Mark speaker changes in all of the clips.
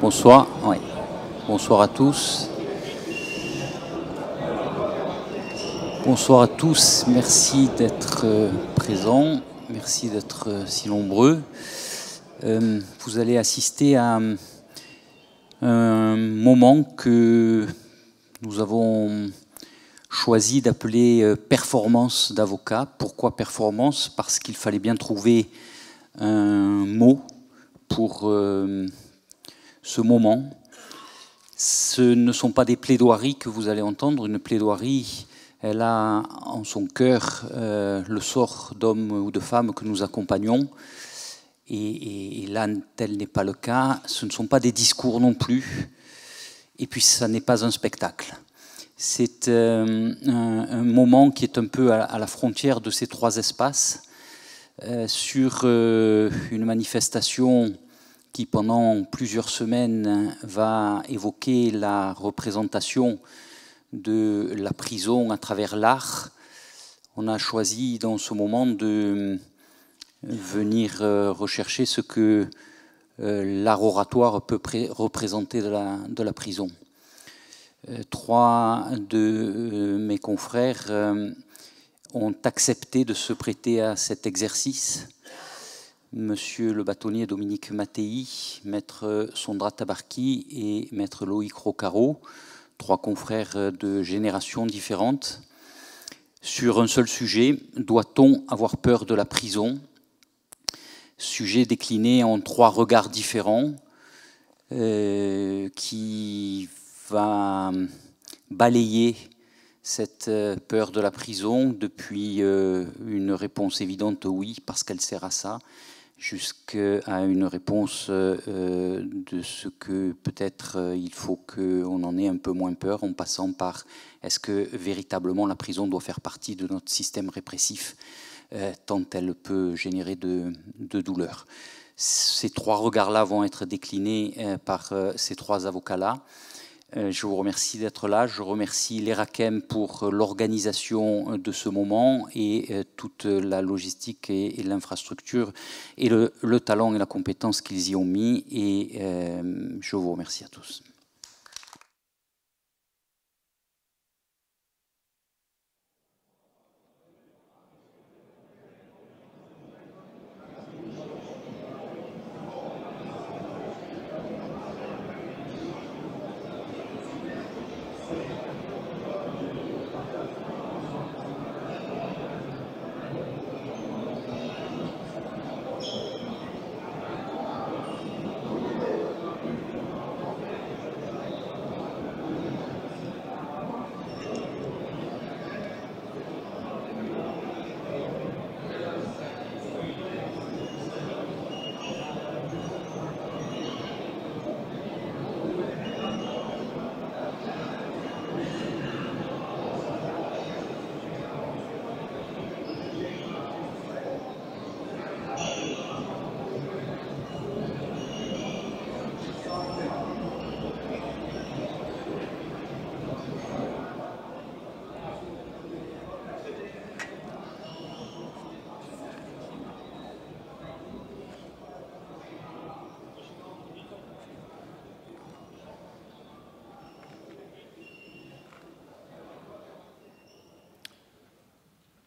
Speaker 1: Bonsoir, bonsoir à tous.
Speaker 2: Bonsoir à tous, merci d'être euh, présents, merci d'être euh, si nombreux. Euh, vous allez assister à un moment que nous avons choisi d'appeler performance d'avocat. Pourquoi performance Parce qu'il fallait bien trouver un mot pour ce moment. Ce ne sont pas des plaidoiries que vous allez entendre. Une plaidoirie, elle a en son cœur euh, le sort d'homme ou de femme que nous accompagnons. Et, là, tel n'est pas le cas. Ce ne sont pas des discours non plus. Et puis, ça n'est pas un spectacle. C'est euh, un, moment qui est un peu à, la frontière de ces trois espaces, euh, sur une manifestation qui pendant plusieurs semaines va évoquer la représentation de la prison à travers l'art. On a choisi dans ce moment de euh, venir euh, rechercher ce que euh, l'art oratoire peut représenter de la, prison. Trois de mes confrères ont accepté de se prêter à cet exercice Monsieur le bâtonnier Dominique Mattei, Maître Sondra Tabarki et Maître Loïc Rocaro, trois confrères de générations différentes, sur un seul sujet, doit-on avoir peur de la prison Sujet décliné en trois regards différents euh, qui va balayer cette euh, peur de la prison depuis euh, une réponse évidente oui, parce qu'elle sert à ça, jusqu'à une réponse euh, de ce que peut-être euh, il faut qu'on en ait un peu moins peur en passant par est-ce que véritablement la prison doit faire partie de notre système répressif euh, tant elle peut générer de, de douleur. Ces trois regards-là vont être déclinés par ces trois avocats-là. Euh, je vous remercie d'être là. Je remercie l'ERAKEM pour euh, l'organisation euh, de ce moment et toute la logistique et l'infrastructure et le, talent et la compétence qu'ils y ont mis. Et je vous remercie à tous.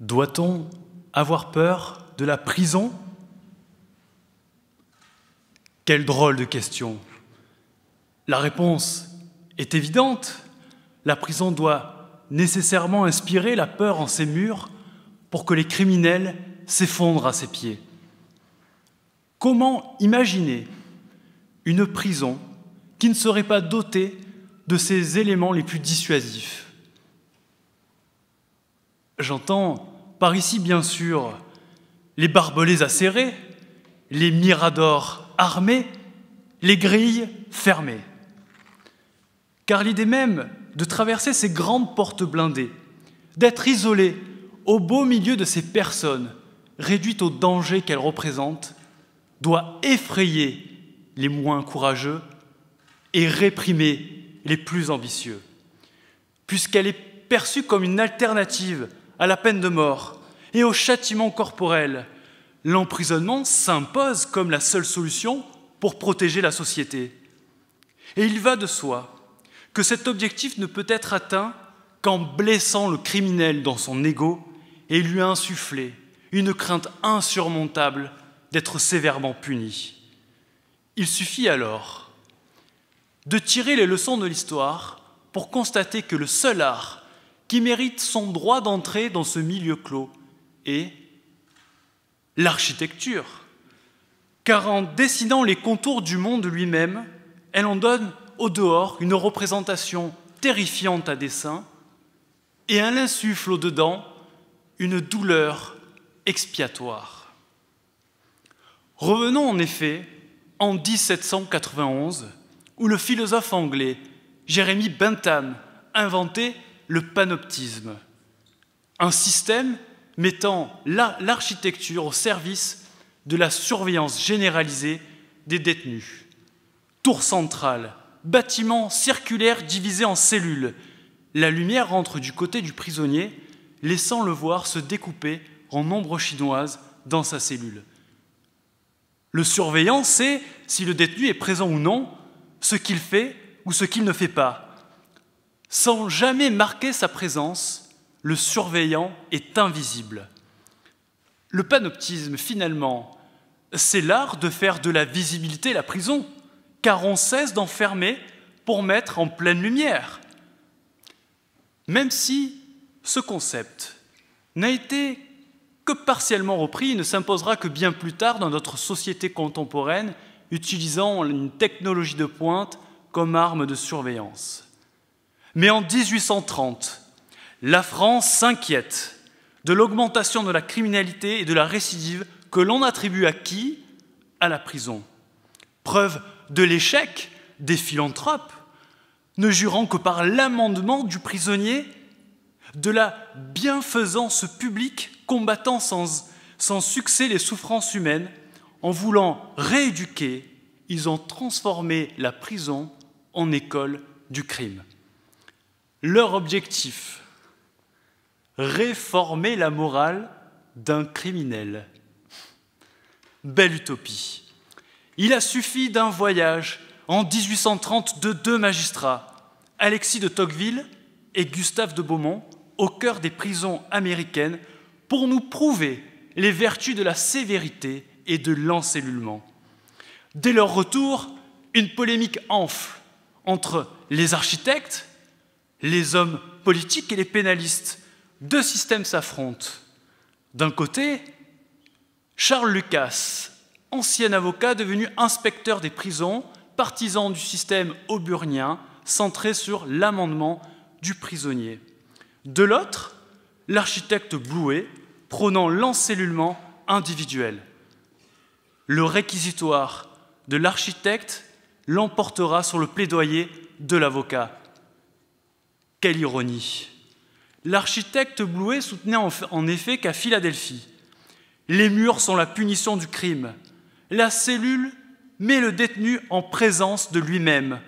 Speaker 1: Doit-on avoir peur de la prison Quelle drôle de question. La réponse est évidente. La prison doit nécessairement inspirer la peur en ses murs pour que les criminels s'effondrent à ses pieds. Comment imaginer une prison qui ne serait pas dotée de ses éléments les plus dissuasifs J'entends par ici, bien sûr, les barbelés acérés, les miradors armés, les grilles fermées. Car l'idée même de traverser ces grandes portes blindées, d'être isolé au beau milieu de ces personnes, réduites au danger qu'elles représentent, doit effrayer les moins courageux et réprimer les plus ambitieux, puisqu'elle est perçue comme une alternative à la peine de mort et au châtiment corporel, l'emprisonnement s'impose comme la seule solution pour protéger la société. Et il va de soi que cet objectif ne peut être atteint qu'en blessant le criminel dans son égo et lui insuffler une crainte insurmontable d'être sévèrement puni. Il suffit alors de tirer les leçons de l'histoire pour constater que le seul art qui mérite son droit d'entrer dans ce milieu clos et l'architecture. Car en dessinant les contours du monde lui-même, elle en donne au dehors une représentation terrifiante à dessein et elle insuffle au-dedans une douleur expiatoire. Revenons en effet en 1791, où le philosophe anglais Jeremy Bentham inventait le panoptisme, un système mettant l'architecture au service de la surveillance généralisée des détenus. Tour centrale, bâtiment circulaire divisé en cellules, la lumière rentre du côté du prisonnier, laissant le voir se découper en ombres chinoises dans sa cellule. Le surveillant sait si le détenu est présent ou non, ce qu'il fait ou ce qu'il ne fait pas. Sans jamais marquer sa présence, le surveillant est invisible. Le panoptisme, finalement, c'est l'art de faire de la visibilité la prison, car on cesse d'enfermer pour mettre en pleine lumière. Même si ce concept n'a été que partiellement repris, il ne s'imposera que bien plus tard dans notre société contemporaine, utilisant une technologie de pointe comme arme de surveillance. Mais en 1830, la France s'inquiète de l'augmentation de la criminalité et de la récidive que l'on attribue à qui À la prison. Preuve de l'échec des philanthropes, ne jurant que par l'amendement du prisonnier, de la bienfaisance publique combattant sans, sans succès les souffrances humaines, en voulant rééduquer, ils ont transformé la prison en école du crime. Leur objectif, réformer la morale d'un criminel. Belle utopie. Il a suffi d'un voyage en 1830 de deux magistrats, Alexis de Tocqueville et Gustave de Beaumont, au cœur des prisons américaines, pour nous prouver les vertus de la sévérité et de l'encellulement. Dès leur retour, une polémique enfle entre les architectes les hommes politiques et les pénalistes. Deux systèmes s'affrontent. D'un côté, Charles Lucas, ancien avocat devenu inspecteur des prisons, partisan du système auburnien, centré sur l'amendement du prisonnier. De l'autre, l'architecte Blouet, prônant l'encellulement individuel. Le réquisitoire de l'architecte l'emportera sur le plaidoyer de l'avocat. Quelle ironie L'architecte Blouet soutenait en effet qu'à Philadelphie, les murs sont la punition du crime. La cellule met le détenu en présence de lui-même.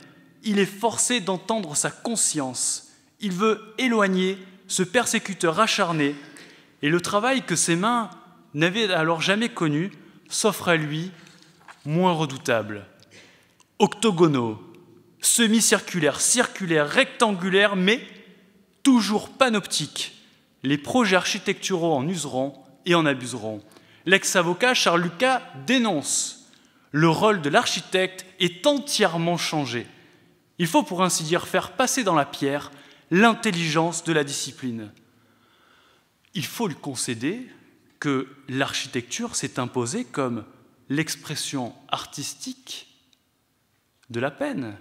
Speaker 1: Il est forcé d'entendre sa conscience. Il veut éloigner ce persécuteur acharné et le travail que ses mains n'avaient alors jamais connu s'offre à lui moins redoutable. Octogonaux, Semi-circulaire, circulaire, rectangulaire, mais toujours panoptique. Les projets architecturaux en useront et en abuseront. L'ex-avocat Charles Lucas dénonce le rôle de l'architecte est entièrement changé. Il faut pour ainsi dire faire passer dans la pierre l'intelligence de la discipline. Il faut lui concéder que l'architecture s'est imposée comme l'expression artistique de la peine,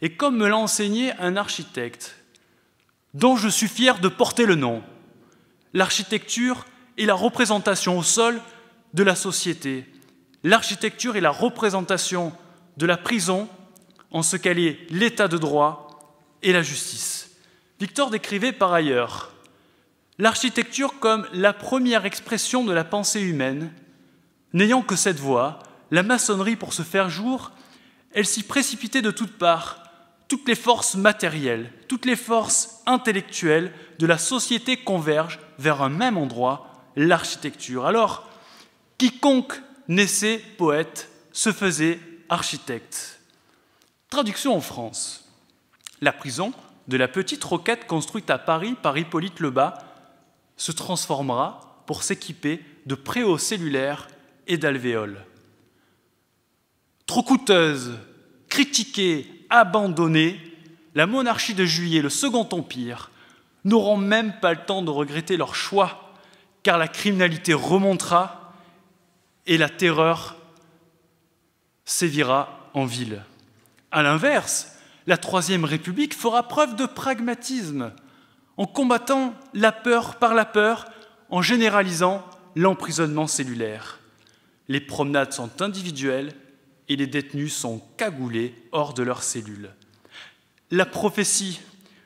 Speaker 1: et comme me l'a enseigné un architecte, dont je suis fier de porter le nom. L'architecture est la représentation au sol de la société. L'architecture est la représentation de la prison en ce qu'elle est l'état de droit et la justice. Victor décrivait par ailleurs l'architecture comme la première expression de la pensée humaine, n'ayant que cette voie, la maçonnerie pour se faire jour, elle s'y précipitait de toutes parts, toutes les forces matérielles, toutes les forces intellectuelles de la société convergent vers un même endroit, l'architecture. Alors, quiconque naissait poète se faisait architecte. Traduction en France. La prison de la petite roquette construite à Paris par Hippolyte Lebas se transformera pour s'équiper de préaux cellulaires et d'alvéoles. Trop coûteuse, critiquée, abandonner la monarchie de Juillet, le Second Empire, n'auront même pas le temps de regretter leur choix, car la criminalité remontera et la terreur sévira en ville. A l'inverse, la Troisième République fera preuve de pragmatisme en combattant la peur par la peur, en généralisant l'emprisonnement cellulaire. Les promenades sont individuelles et les détenus sont cagoulés hors de leurs cellules. La prophétie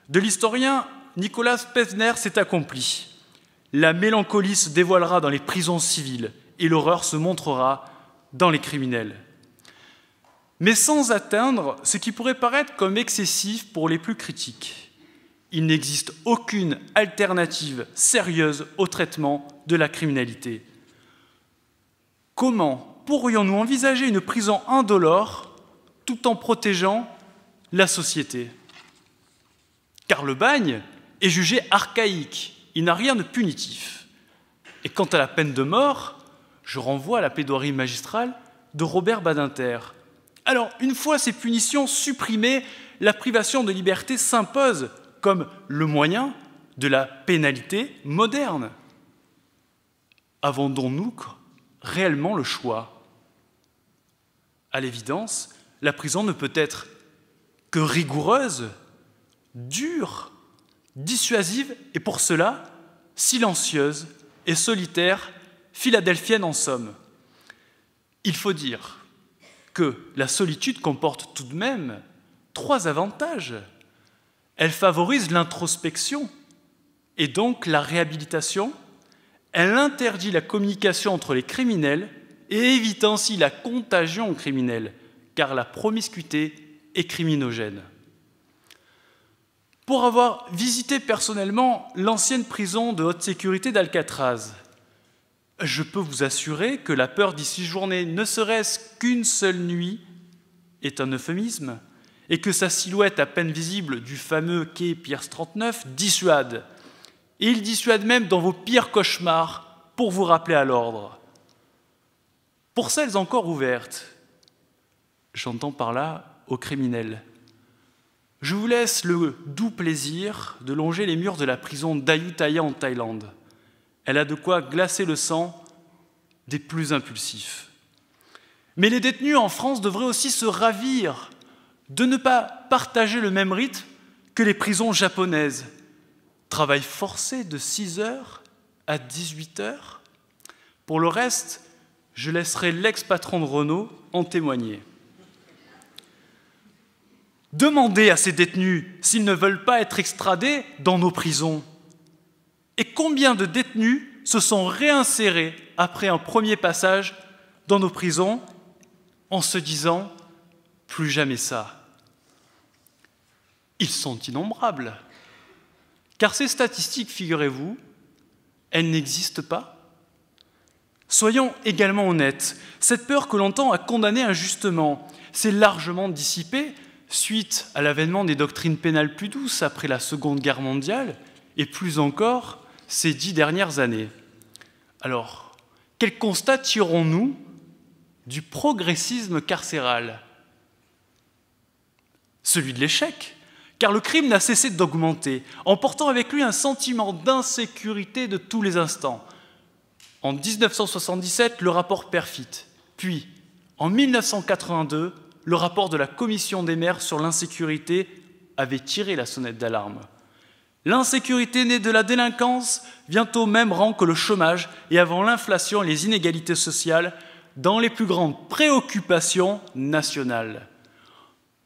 Speaker 1: de l'historien Nicolas Pesner s'est accomplie. La mélancolie se dévoilera dans les prisons civiles et l'horreur se montrera dans les criminels. Mais sans atteindre ce qui pourrait paraître comme excessif pour les plus critiques. Il n'existe aucune alternative sérieuse au traitement de la criminalité. Comment pourrions-nous envisager une prison indolore tout en protégeant la société Car le bagne est jugé archaïque, il n'a rien de punitif. Et quant à la peine de mort, je renvoie à la pédoirie magistrale de Robert Badinter. Alors, une fois ces punitions supprimées, la privation de liberté s'impose comme le moyen de la pénalité moderne. Avons-nous réellement le choix À l'évidence, la prison ne peut être que rigoureuse, dure, dissuasive et pour cela silencieuse et solitaire, philadelphienne en somme. Il faut dire que la solitude comporte tout de même trois avantages. Elle favorise l'introspection et donc la réhabilitation, elle interdit la communication entre les criminels et évite ainsi la contagion criminelle, car la promiscuité est criminogène. Pour avoir visité personnellement l'ancienne prison de haute sécurité d'Alcatraz, je peux vous assurer que la peur d'y séjourner ne serait-ce qu'une seule nuit est un euphémisme, et que sa silhouette à peine visible du fameux quai Pierce 39 dissuade et il dissuade même dans vos pires cauchemars pour vous rappeler à l'ordre. Pour celles encore ouvertes, j'entends par là aux criminels. Je vous laisse le doux plaisir de longer les murs de la prison d'Ayutthaya en Thaïlande. Elle a de quoi glacer le sang des plus impulsifs. Mais les détenus en France devraient aussi se ravir de ne pas partager le même rite que les prisons japonaises, travail forcé de 6 heures à 18 heures. Pour le reste, je laisserai l'ex-patron de Renault en témoigner. Demandez à ces détenus s'ils ne veulent pas être extradés dans nos prisons. Et combien de détenus se sont réinsérés après un premier passage dans nos prisons en se disant plus jamais ça Ils sont innombrables. Car ces statistiques, figurez-vous, elles n'existent pas. Soyons également honnêtes, cette peur que l'on tend à condamner injustement s'est largement dissipée suite à l'avènement des doctrines pénales plus douces après la Seconde Guerre mondiale et plus encore ces dix dernières années. Alors, quel constat tirons-nous du progressisme carcéral Celui de l'échec, car le crime n'a cessé d'augmenter, en portant avec lui un sentiment d'insécurité de tous les instants. En 1977, le rapport Perfit, puis en 1982, le rapport de la Commission des maires sur l'insécurité avait tiré la sonnette d'alarme. L'insécurité née de la délinquance vient au même rang que le chômage et avant l'inflation et les inégalités sociales dans les plus grandes préoccupations nationales.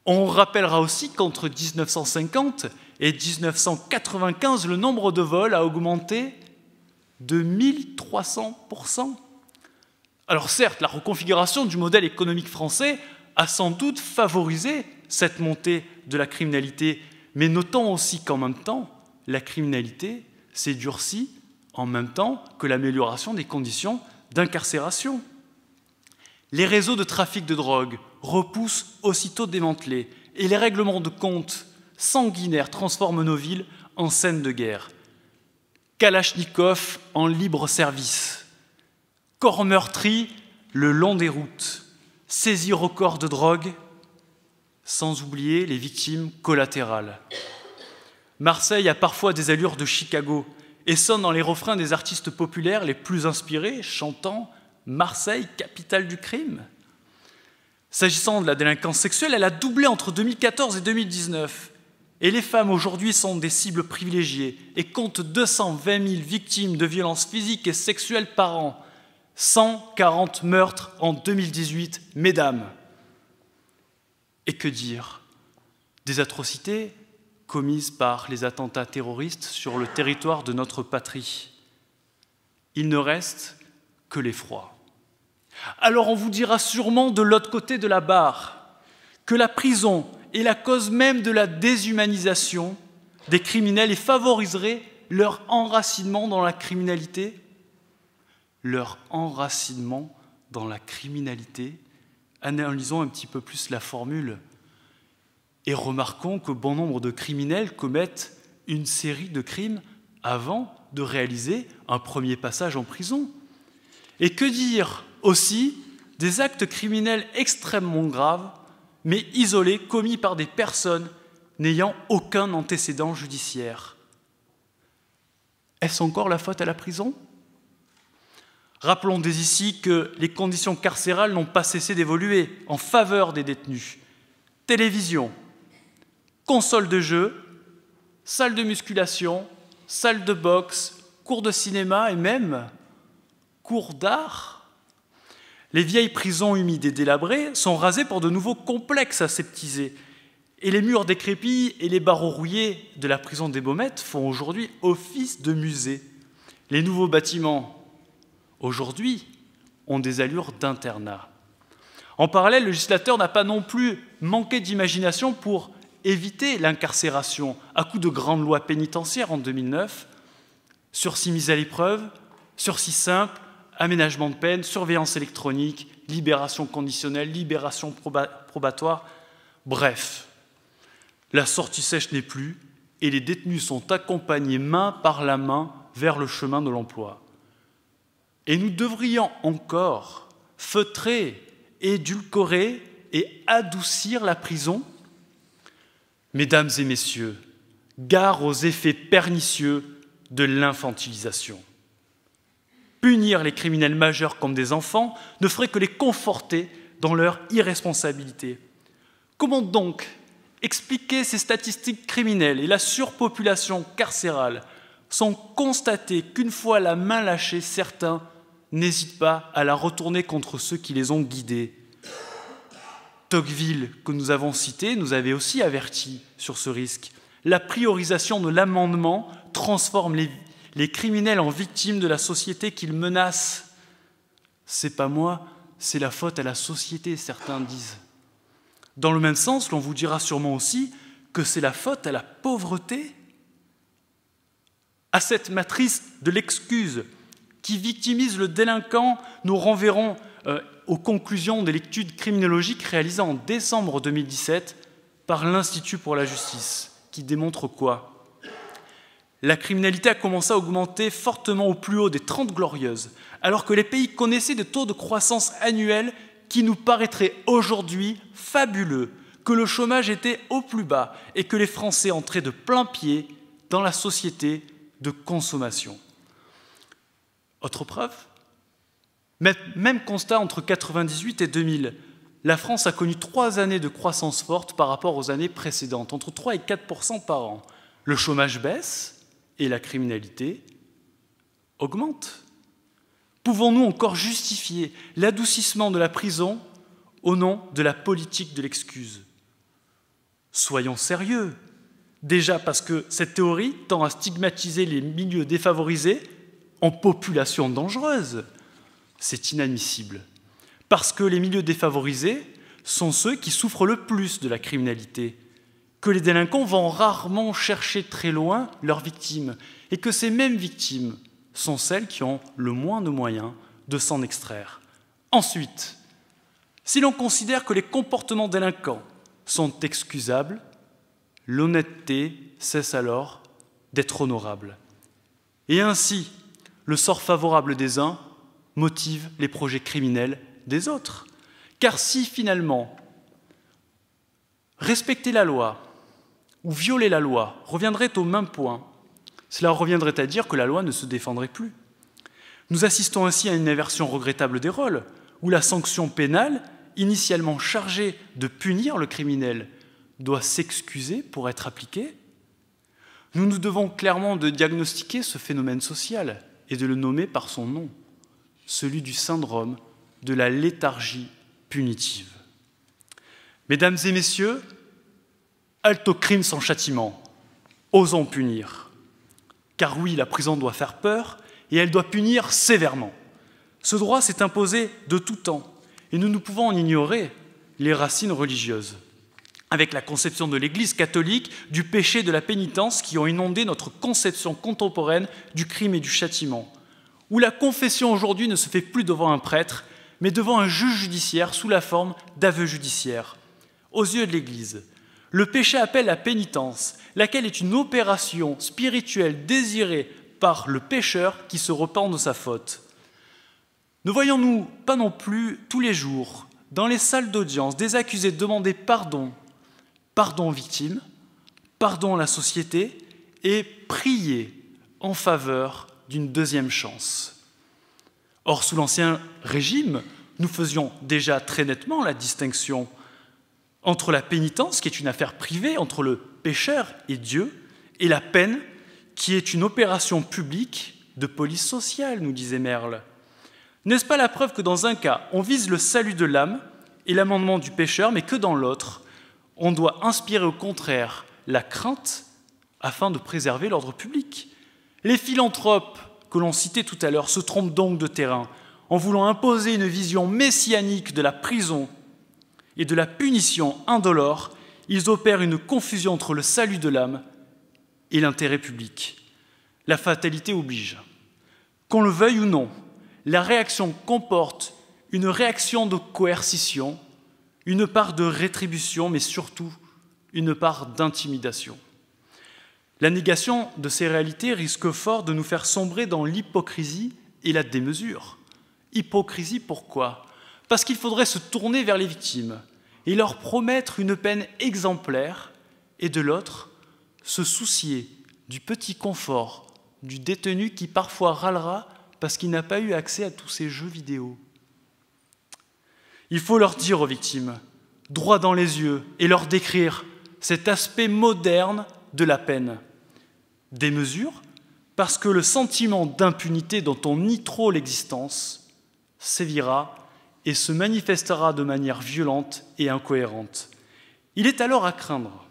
Speaker 1: On rappellera aussi qu'entre 1950 et 1995, le nombre de vols a augmenté de 1300%. Alors certes, la reconfiguration du modèle économique français a sans doute favorisé cette montée de la criminalité, mais notons aussi qu'en même temps, la criminalité s'est durcie en même temps que l'amélioration des conditions d'incarcération. Les réseaux de trafic de drogue repoussent aussitôt démantelés et les règlements de compte sanguinaires transforment nos villes en scènes de guerre. Kalachnikov en libre service. Corps meurtri le long des routes. au corps de drogue, sans oublier les victimes collatérales. Marseille a parfois des allures de Chicago et sonne dans les refrains des artistes populaires les plus inspirés, chantant Marseille, capitale du crime. S'agissant de la délinquance sexuelle, elle a doublé entre 2014 et 2019. Et les femmes aujourd'hui sont des cibles privilégiées et comptent 220 000 victimes de violences physiques et sexuelles par an. 140 meurtres en 2018, mesdames. Et que dire Des atrocités commises par les attentats terroristes sur le territoire de notre patrie. Il ne reste que l'effroi. Alors on vous dira sûrement de l'autre côté de la barre que la prison est la cause même de la déshumanisation des criminels et favoriserait leur enracinement dans la criminalité. Leur enracinement dans la criminalité. Analysons un petit peu plus la formule et remarquons que bon nombre de criminels commettent une série de crimes avant de réaliser un premier passage en prison. Et que dire aussi des actes criminels extrêmement graves, mais isolés, commis par des personnes n'ayant aucun antécédent judiciaire. Est-ce encore la faute à la prison Rappelons dès ici que les conditions carcérales n'ont pas cessé d'évoluer en faveur des détenus. Télévision, console de jeu, salle de musculation, salle de boxe, cours de cinéma et même cours d'art. Les vieilles prisons humides et délabrées sont rasées pour de nouveaux complexes aseptisés. Et les murs décrépits et les barreaux rouillés de la prison des Baumettes font aujourd'hui office de musée. Les nouveaux bâtiments, aujourd'hui, ont des allures d'internat. En parallèle, le législateur n'a pas non plus manqué d'imagination pour éviter l'incarcération à coup de grandes lois pénitentiaires en 2009, sursis mis à l'épreuve, sursis simple, aménagement de peine, surveillance électronique, libération conditionnelle, libération probatoire. Bref, la sortie sèche n'est plus et les détenus sont accompagnés main par la main vers le chemin de l'emploi. Et nous devrions encore feutrer, édulcorer et adoucir la prison Mesdames et messieurs, gare aux effets pernicieux de l'infantilisation punir les criminels majeurs comme des enfants ne ferait que les conforter dans leur irresponsabilité. Comment donc expliquer ces statistiques criminelles et la surpopulation carcérale sans constater qu'une fois la main lâchée, certains n'hésitent pas à la retourner contre ceux qui les ont guidés Tocqueville, que nous avons cité, nous avait aussi averti sur ce risque. La priorisation de l'amendement transforme les les criminels en victimes de la société qu'ils menacent. C'est pas moi, c'est la faute à la société, certains disent. Dans le même sens, l'on vous dira sûrement aussi que c'est la faute à la pauvreté, à cette matrice de l'excuse qui victimise le délinquant. Nous renverrons euh, aux conclusions de l'étude criminologique réalisée en décembre 2017 par l'Institut pour la justice, qui démontre quoi la criminalité a commencé à augmenter fortement au plus haut des 30 glorieuses, alors que les pays connaissaient des taux de croissance annuels qui nous paraîtraient aujourd'hui fabuleux, que le chômage était au plus bas et que les Français entraient de plein pied dans la société de consommation. Autre preuve Même constat entre 1998 et 2000. La France a connu trois années de croissance forte par rapport aux années précédentes, entre 3 et 4 par an. Le chômage baisse, et la criminalité augmente. Pouvons-nous encore justifier l'adoucissement de la prison au nom de la politique de l'excuse Soyons sérieux, déjà parce que cette théorie tend à stigmatiser les milieux défavorisés en population dangereuse. C'est inadmissible, parce que les milieux défavorisés sont ceux qui souffrent le plus de la criminalité, que les délinquants vont rarement chercher très loin leurs victimes et que ces mêmes victimes sont celles qui ont le moins de moyens de s'en extraire. Ensuite, si l'on considère que les comportements délinquants sont excusables, l'honnêteté cesse alors d'être honorable. Et ainsi, le sort favorable des uns motive les projets criminels des autres. Car si finalement respecter la loi, ou violer la loi reviendrait au même point, cela reviendrait à dire que la loi ne se défendrait plus. Nous assistons ainsi à une inversion regrettable des rôles, où la sanction pénale, initialement chargée de punir le criminel, doit s'excuser pour être appliquée. Nous nous devons clairement de diagnostiquer ce phénomène social et de le nommer par son nom, celui du syndrome de la léthargie punitive. Mesdames et messieurs, halte au crime sans châtiment, osons punir. Car oui, la prison doit faire peur, et elle doit punir sévèrement. Ce droit s'est imposé de tout temps, et nous ne pouvons en ignorer les racines religieuses avec la conception de l'Église catholique, du péché, et de la pénitence qui ont inondé notre conception contemporaine du crime et du châtiment, où la confession aujourd'hui ne se fait plus devant un prêtre, mais devant un juge judiciaire sous la forme d'aveu judiciaire. Aux yeux de l'Église, le péché appelle la pénitence, laquelle est une opération spirituelle désirée par le pécheur qui se repent de sa faute. Ne voyons-nous pas non plus tous les jours, dans les salles d'audience, des accusés demander pardon, pardon victime, pardon à la société, et prier en faveur d'une deuxième chance. Or, sous l'Ancien Régime, nous faisions déjà très nettement la distinction entre la pénitence, qui est une affaire privée, entre le pécheur et Dieu, et la peine, qui est une opération publique de police sociale, nous disait Merle. N'est-ce pas la preuve que dans un cas, on vise le salut de l'âme et l'amendement du pécheur, mais que dans l'autre, on doit inspirer au contraire la crainte afin de préserver l'ordre public Les philanthropes que l'on citait tout à l'heure se trompent donc de terrain en voulant imposer une vision messianique de la prison et de la punition indolore, ils opèrent une confusion entre le salut de l'âme et l'intérêt public. La fatalité oblige. Qu'on le veuille ou non, la réaction comporte une réaction de coercition, une part de rétribution, mais surtout une part d'intimidation. La négation de ces réalités risque fort de nous faire sombrer dans l'hypocrisie et la démesure. Hypocrisie pourquoi parce qu'il faudrait se tourner vers les victimes et leur promettre une peine exemplaire, et de l'autre, se soucier du petit confort du détenu qui parfois râlera parce qu'il n'a pas eu accès à tous ses jeux vidéo. Il faut leur dire aux victimes, droit dans les yeux, et leur décrire cet aspect moderne de la peine. Des mesures, parce que le sentiment d'impunité dont on nie trop l'existence sévira et se manifestera de manière violente et incohérente. Il est alors à craindre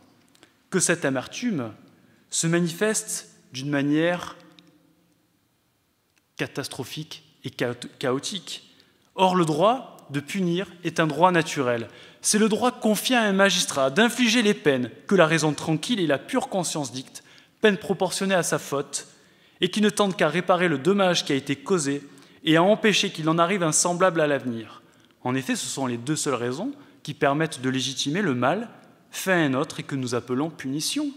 Speaker 1: que cette amertume se manifeste d'une manière catastrophique et chaotique. Or, le droit de punir est un droit naturel. C'est le droit confié à un magistrat d'infliger les peines que la raison tranquille et la pure conscience dictent, peines proportionnées à sa faute, et qui ne tendent qu'à réparer le dommage qui a été causé et à empêcher qu'il en arrive un semblable à l'avenir. En effet, ce sont les deux seules raisons qui permettent de légitimer le mal fait à un autre et que nous appelons punition.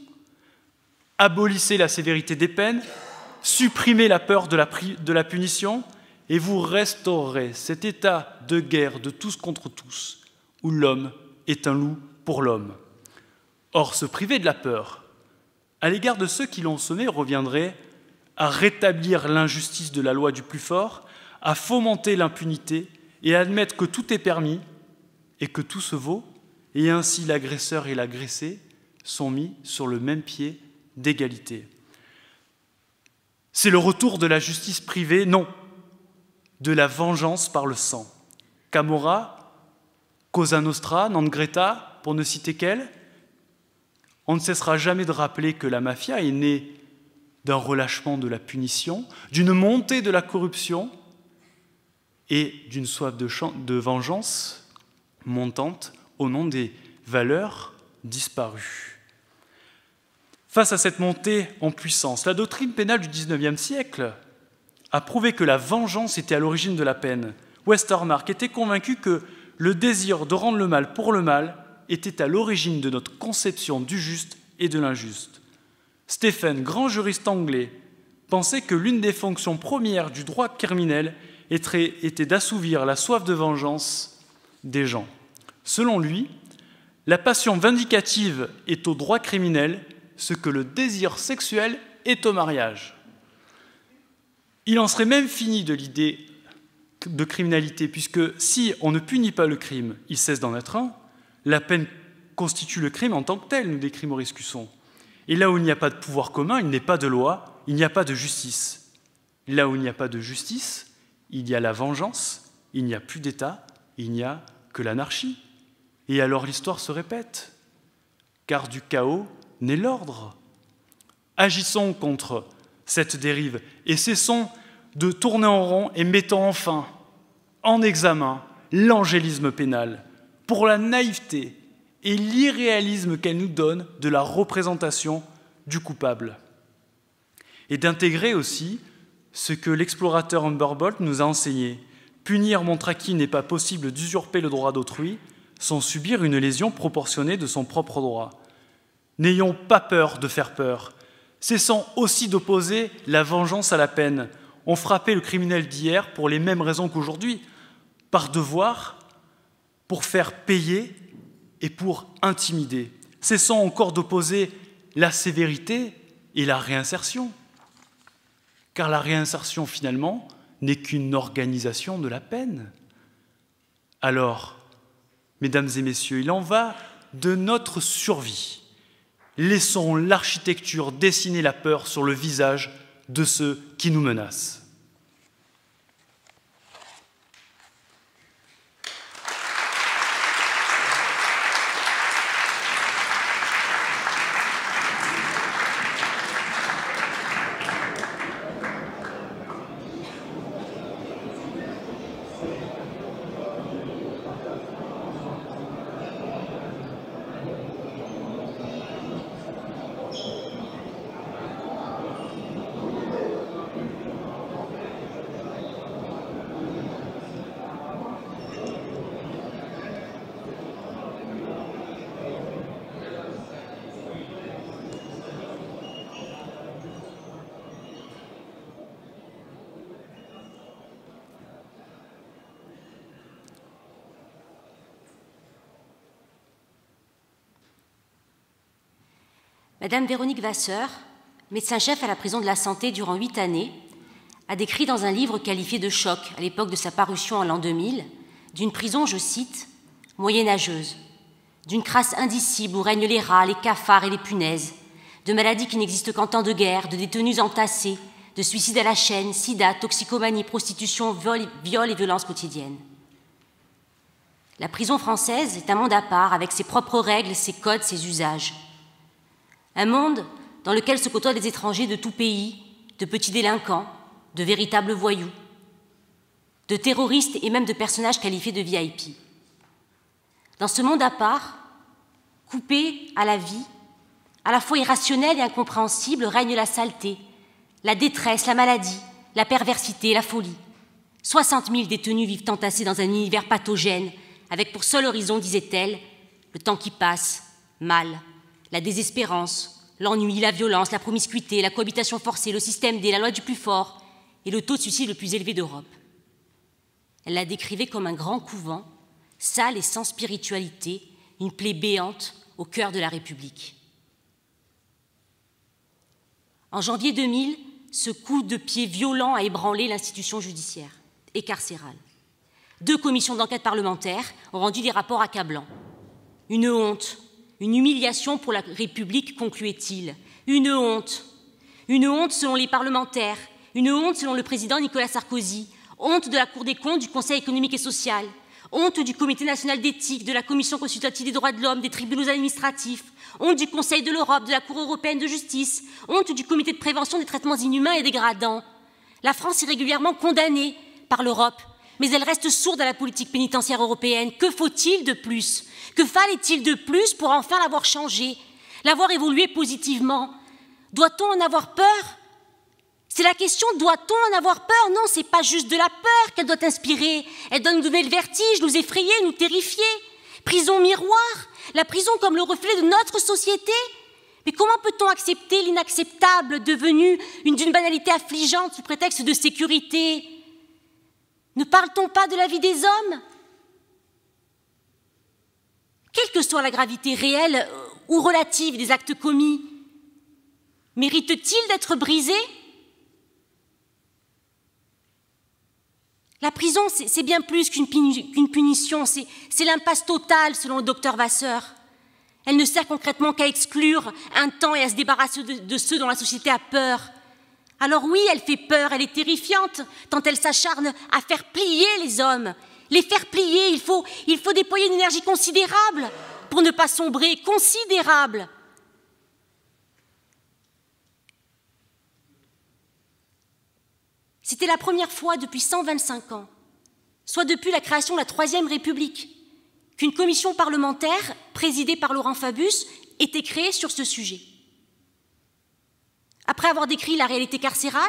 Speaker 1: Abolissez la sévérité des peines, supprimez la peur de la, de la punition, et vous restaurerez cet état de guerre de tous contre tous, où l'homme est un loup pour l'homme. Or, se priver de la peur, à l'égard de ceux qui l'ont semé, reviendrait à rétablir l'injustice de la loi du plus fort, à fomenter l'impunité et admettre que tout est permis et que tout se vaut, et ainsi l'agresseur et l'agressé sont mis sur le même pied d'égalité. C'est le retour de la justice privée, non, de la vengeance par le sang. Camorra, Cosa Nostra, Nangreta, pour ne citer qu'elle, on ne cessera jamais de rappeler que la mafia est née d'un relâchement de la punition, d'une montée de la corruption, et d'une soif de, vengeance montante au nom des valeurs disparues. Face à cette montée en puissance, la doctrine pénale du XIXe siècle a prouvé que la vengeance était à l'origine de la peine. Westermark était convaincu que le désir de rendre le mal pour le mal était à l'origine de notre conception du juste et de l'injuste. Stephen, grand juriste anglais, pensait que l'une des fonctions premières du droit criminel était d'assouvir la soif de vengeance des gens. Selon lui, la passion vindicative est au droit criminel ce que le désir sexuel est au mariage. Il en serait même fini de l'idée de criminalité, puisque si on ne punit pas le crime, il cesse d'en être un, la peine constitue le crime en tant que tel, nous décrit Maurice Cusson. Et là où il n'y a pas de pouvoir commun, il n'est pas de loi, il n'y a pas de justice. Là où il n'y a pas de justice, il y a la vengeance, il n'y a plus d'État, il n'y a que l'anarchie. Et alors l'histoire se répète, car du chaos naît l'ordre. Agissons contre cette dérive et cessons de tourner en rond et mettons enfin en examen l'angélisme pénal pour la naïveté et l'irréalisme qu'elle nous donne de la représentation du coupable. Et d'intégrer aussi ce que l'explorateur Humberbolt nous a enseigné. Punir montre à qui n'est pas possible d'usurper le droit d'autrui sans subir une lésion proportionnée de son propre droit. N'ayons pas peur de faire peur. Cessons aussi d'opposer la vengeance à la peine. On frappait le criminel d'hier pour les mêmes raisons qu'aujourd'hui, par devoir, pour faire payer et pour intimider. Cessons encore d'opposer la sévérité et la réinsertion. Car la réinsertion, finalement, n'est qu'une organisation de la peine. Alors, mesdames et messieurs, il en va de notre survie. Laissons l'architecture dessiner la peur sur le visage de ceux qui nous menacent.
Speaker 3: Madame Véronique Vasseur, médecin-chef à la prison de la santé durant huit années, a décrit dans un livre qualifié de choc à l'époque de sa parution en l'an 2000, d'une prison, je cite, moyenâgeuse, d'une crasse indicible où règnent les rats, les cafards et les punaises, de maladies qui n'existent qu'en temps de guerre, de détenus entassés, de suicides à la chaîne, sida, toxicomanie, prostitution, viol, et violences quotidiennes. La prison française est un monde à part avec ses propres règles, ses codes, ses usages. Un monde dans lequel se côtoient des étrangers de tout pays, de petits délinquants, de véritables voyous, de terroristes et même de personnages qualifiés de VIP. Dans ce monde à part, coupé à la vie, à la fois irrationnel et incompréhensible, règne la saleté, la détresse, la maladie, la perversité, la folie. 60 000 détenus vivent entassés dans un univers pathogène, avec pour seul horizon, disait-elle, le temps qui passe, mal, la désespérance, l'ennui, la violence, la promiscuité, la cohabitation forcée, le système D, la loi du plus fort et le taux de suicide le plus élevé d'Europe. Elle la décrivait comme un grand couvent, sale et sans spiritualité, une plaie béante au cœur de la République. En janvier 2000, ce coup de pied violent a ébranlé l'institution judiciaire et carcérale. Deux commissions d'enquête parlementaires ont rendu des rapports accablants. Une honte une humiliation pour la République, concluait-il. Une honte. Une honte selon les parlementaires, une honte selon le président Nicolas Sarkozy, honte de la Cour des comptes, du Conseil économique et social, honte du Comité national d'éthique, de la Commission consultative des droits de l'homme, des tribunaux administratifs, honte du Conseil de l'Europe, de la Cour européenne de justice, honte du Comité de prévention des traitements inhumains et dégradants. La France est régulièrement condamnée par l'Europe mais elle reste sourde à la politique pénitentiaire européenne. Que faut-il de plus Que fallait-il de plus pour enfin l'avoir changée, l'avoir évoluée positivement Doit-on en avoir peur c'est la question, doit-on en avoir peur Non, c'est pas juste de la peur qu'elle doit inspirer. Elle donne nous donner le vertige, nous effrayer, nous terrifier. Prison miroir, la prison comme le reflet de notre société. Mais comment peut-on accepter l'inacceptable devenu d'une banalité affligeante sous prétexte de sécurité ne parle-t-on pas de la vie des hommes Quelle que soit la gravité réelle euh, ou relative des actes commis, mérite-t-il d'être brisé La prison, c'est bien plus qu'une punition, c'est l'impasse totale selon le docteur Vasseur. Elle ne sert concrètement qu'à exclure un temps et à se débarrasser de, de ceux dont la société a peur. Alors oui, elle fait peur, elle est terrifiante, tant elle s'acharne à faire plier les hommes. Les faire plier, il faut, déployer une énergie considérable pour ne pas sombrer, considérable. C'était la première fois depuis 125 ans, soit depuis la création de la Troisième République, qu'une commission parlementaire, présidée par Laurent Fabius, était créée sur ce sujet. Après avoir décrit la réalité carcérale,